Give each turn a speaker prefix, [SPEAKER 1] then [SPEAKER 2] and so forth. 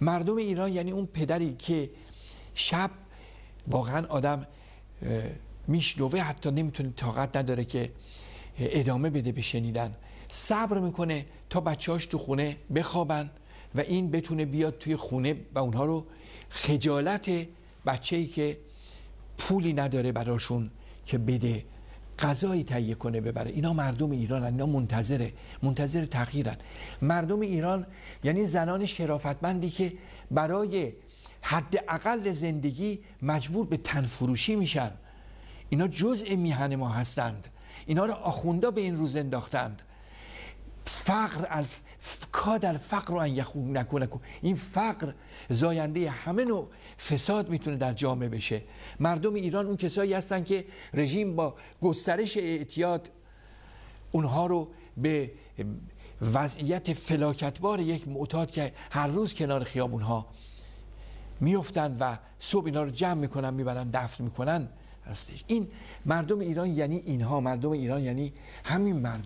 [SPEAKER 1] مردم ایران یعنی اون پدری که شب واقعا آدم میشنوه حتی نمیتونه طاقت نداره که ادامه بده به شنیدن صبر میکنه تا بچه‌هاش تو خونه بخوابن و این بتونه بیاد توی خونه و اونها رو خجالت بچه‌ای که پولی نداره براشون که بده غذایی تهیه کنه ببره اینا مردم ایران هن. اینا منتظره منتظر تغییرن مردم ایران یعنی زنان شرافتمندی که برای حد اقل زندگی مجبور به تنفروشی میشن اینا جزء میهن ما هستند اینا رو آخونده به این روز انداختند فقر الف کاد الفقر و ان یخون این فقر زاینده همه نوع فساد میتونه در جامعه بشه مردم ایران اون کسایی هستن که رژیم با گسترش اعتیاد اونها رو به وضعیت فلاکتبار یک معتاد که هر روز کنار ها میفتن و صبح اینا رو جمع میکنن میبرن دفن میکنن هستش این مردم ایران یعنی اینها مردم ایران یعنی همین مردم